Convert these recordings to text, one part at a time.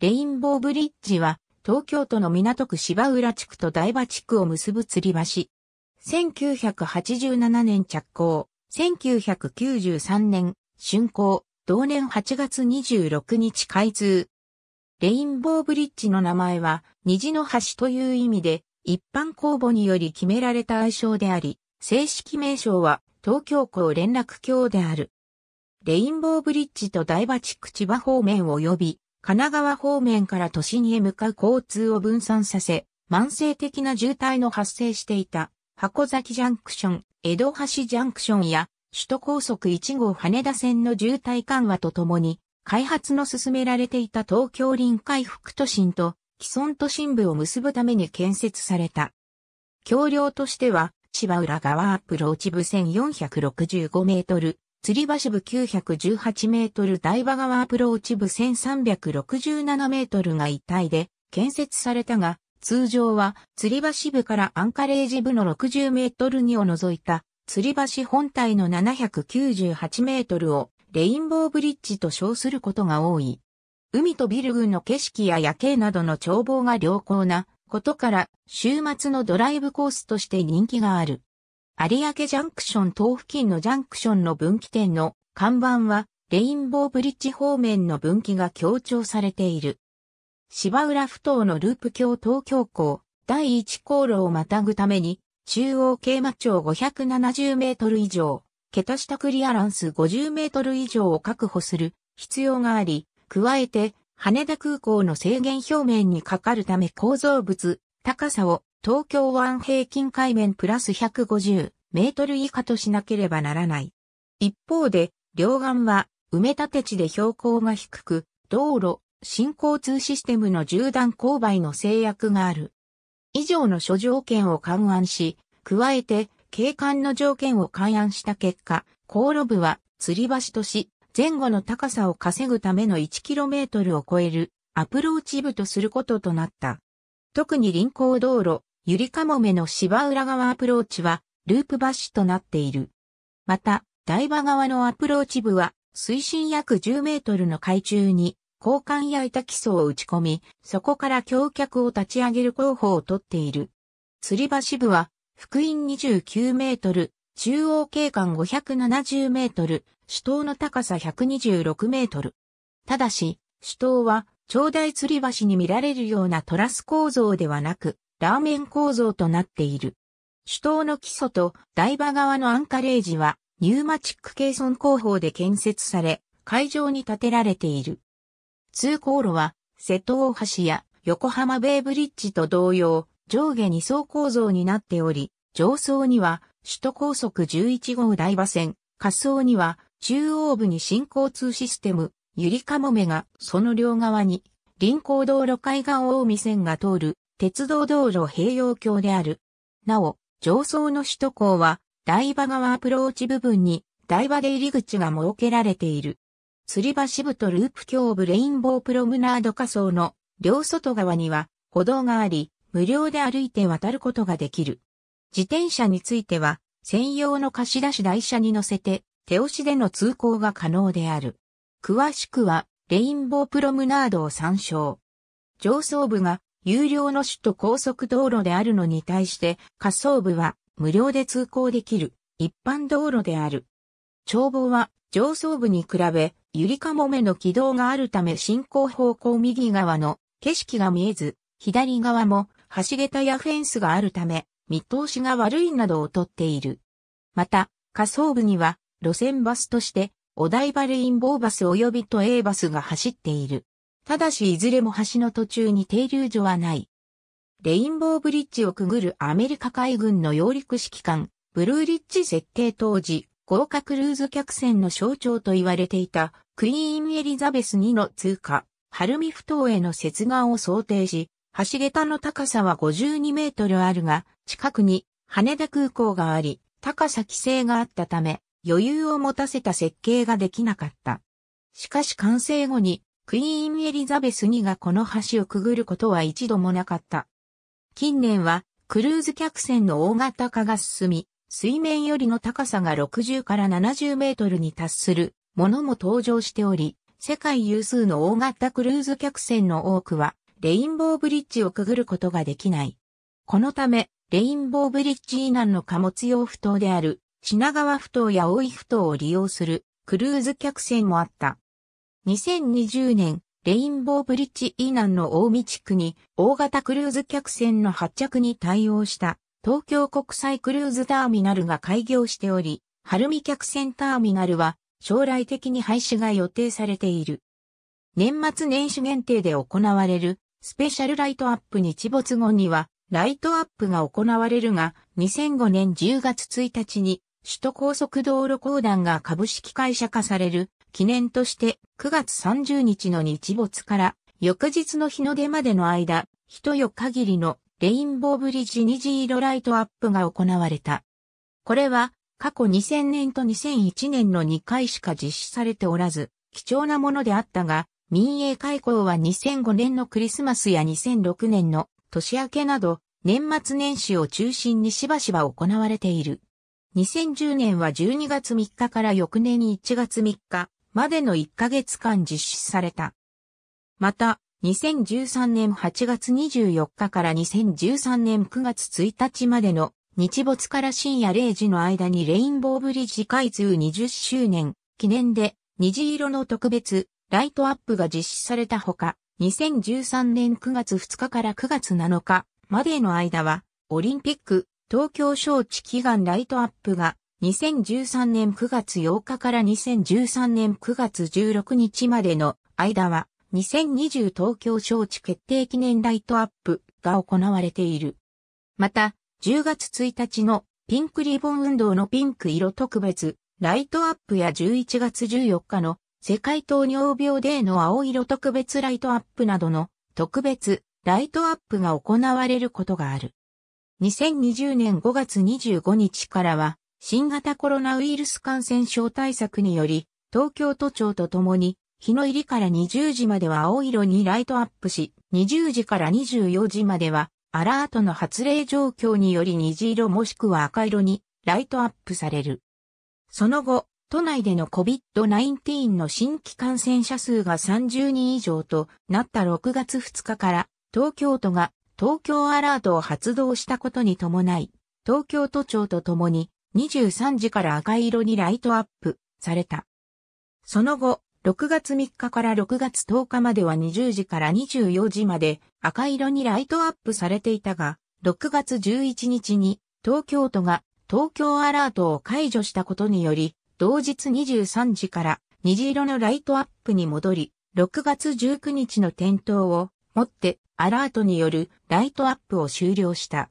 レインボーブリッジは、東京都の港区芝浦地区と台場地区を結ぶ吊り橋。1987年着工、1993年、竣工、同年8月26日開通。レインボーブリッジの名前は、虹の橋という意味で、一般公募により決められた愛称であり、正式名称は、東京港連絡橋である。レインボーブリッジと台場地区千葉方面及び、神奈川方面から都心へ向かう交通を分散させ、慢性的な渋滞の発生していた、箱崎ジャンクション、江戸橋ジャンクションや、首都高速1号羽田線の渋滞緩和とともに、開発の進められていた東京臨海副都心と既存都心部を結ぶために建設された。橋梁としては、千葉浦川アップローチ部1465メートル、釣り橋部918メートル台場川アプローチ部1367メートルが一体で建設されたが、通常は釣り橋部からアンカレージ部の60メートルにを除いた釣り橋本体の798メートルをレインボーブリッジと称することが多い。海とビル群の景色や夜景などの眺望が良好なことから週末のドライブコースとして人気がある。有明ジャンクション等付近のジャンクションの分岐点の看板は、レインボーブリッジ方面の分岐が強調されている。芝浦埠頭のループ橋東京港、第一航路をまたぐために、中央桂馬町570メートル以上、桁下クリアランス50メートル以上を確保する必要があり、加えて、羽田空港の制限表面にかかるため構造物、高さを東京湾平均海面プラス150メートル以下としなければならない。一方で、両岸は埋め立て地で標高が低く、道路、新交通システムの縦断勾配の制約がある。以上の諸条件を勘案し、加えて、景観の条件を勘案した結果、航路部は吊り橋とし、前後の高さを稼ぐための 1km を超えるアプローチ部とすることとなった。特に臨港道路、ゆりかもめの芝浦側アプローチは、ループ橋となっている。また、台場側のアプローチ部は、水深約10メートルの海中に、交換や板基礎を打ち込み、そこから橋脚を立ち上げる工法をとっている。吊り橋部は、福音29メートル、中央景観570メートル、主塔の高さ126メートル。ただし、主塔は、長大吊り橋に見られるようなトラス構造ではなく、ラーメン構造となっている。首都の基礎と台場側のアンカレージはニューマチック系村工法で建設され、会場に建てられている。通行路は瀬戸大橋や横浜ベイブリッジと同様、上下2層構造になっており、上層には首都高速11号台場線、下層には中央部に新交通システム、ゆりかもめがその両側に臨港道路海岸大見線が通る鉄道道路併用橋である。なお、上層の首都高は、台場側アプローチ部分に、台場で入り口が設けられている。吊り橋部とループ橋部レインボープロムナード仮想の両外側には歩道があり、無料で歩いて渡ることができる。自転車については、専用の貸し出し台車に乗せて、手押しでの通行が可能である。詳しくは、レインボープロムナードを参照。上層部が有料の首都高速道路であるのに対して、仮想部は無料で通行できる一般道路である。眺望は上層部に比べ、ゆりかもめの軌道があるため進行方向右側の景色が見えず、左側も橋桁やフェンスがあるため、見通しが悪いなどをとっている。また、下層部には路線バスとして、お台場レインボーバス及び都営バスが走っている。ただしいずれも橋の途中に停留所はない。レインボーブリッジをくぐるアメリカ海軍の揚陸指揮官、ブルーリッジ設計当時、豪華クルーズ客船の象徴と言われていたクイーンエリザベス2の通過、ハルミフ島への接岸を想定し、橋桁の高さは52メートルあるが、近くに羽田空港があり、高さ規制があったため、余裕を持たせた設計ができなかった。しかし完成後にクイーンエリザベス2がこの橋をくぐることは一度もなかった。近年は、クルーズ客船の大型化が進み、水面よりの高さが60から70メートルに達するものも登場しており、世界有数の大型クルーズ客船の多くは、レインボーブリッジをくぐることができない。このため、レインボーブリッジ以南の貨物用不島である、品川不島や大井不島を利用するクルーズ客船もあった。2020年、レインボーブリッジ以南の大地区に大型クルーズ客船の発着に対応した東京国際クルーズターミナルが開業しており、晴海客船ターミナルは将来的に廃止が予定されている。年末年始限定で行われるスペシャルライトアップ日没後にはライトアップが行われるが2005年10月1日に首都高速道路公団が株式会社化される記念として9月30日の日没から翌日の日の出までの間、一夜限りのレインボーブリッジ虹色ライトアップが行われた。これは過去2000年と2001年の2回しか実施されておらず、貴重なものであったが、民営開港は2005年のクリスマスや2006年の年明けなど、年末年始を中心にしばしば行われている。2010年は12月3日から翌年1月3日までの1ヶ月間実施された。また、2013年8月24日から2013年9月1日までの日没から深夜0時の間にレインボーブリッジ開通20周年記念で虹色の特別ライトアップが実施されたほか、2013年9月2日から9月7日までの間はオリンピック東京招致祈願ライトアップが2013年9月8日から2013年9月16日までの間は2020東京招致決定記念ライトアップが行われている。また、10月1日のピンクリボン運動のピンク色特別ライトアップや11月14日の世界糖尿病デーの青色特別ライトアップなどの特別ライトアップが行われることがある。2020年5月25日からは新型コロナウイルス感染症対策により、東京都庁とともに、日の入りから20時までは青色にライトアップし、20時から24時までは、アラートの発令状況により虹色もしくは赤色にライトアップされる。その後、都内での COVID-19 の新規感染者数が30人以上となった6月2日から、東京都が東京アラートを発動したことに伴い、東京都庁とともに23時から赤色にライトアップされた。その後、6月3日から6月10日までは20時から24時まで赤色にライトアップされていたが、6月11日に東京都が東京アラートを解除したことにより、同日23時から虹色のライトアップに戻り、6月19日の点灯をもってアラートによるライトアップを終了した。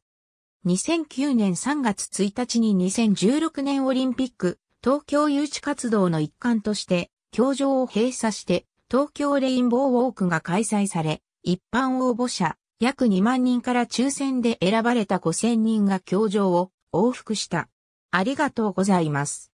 2009年3月1日に2016年オリンピック、東京誘致活動の一環として、教場を閉鎖して、東京レインボーウォークが開催され、一般応募者、約2万人から抽選で選ばれた5000人が教場を往復した。ありがとうございます。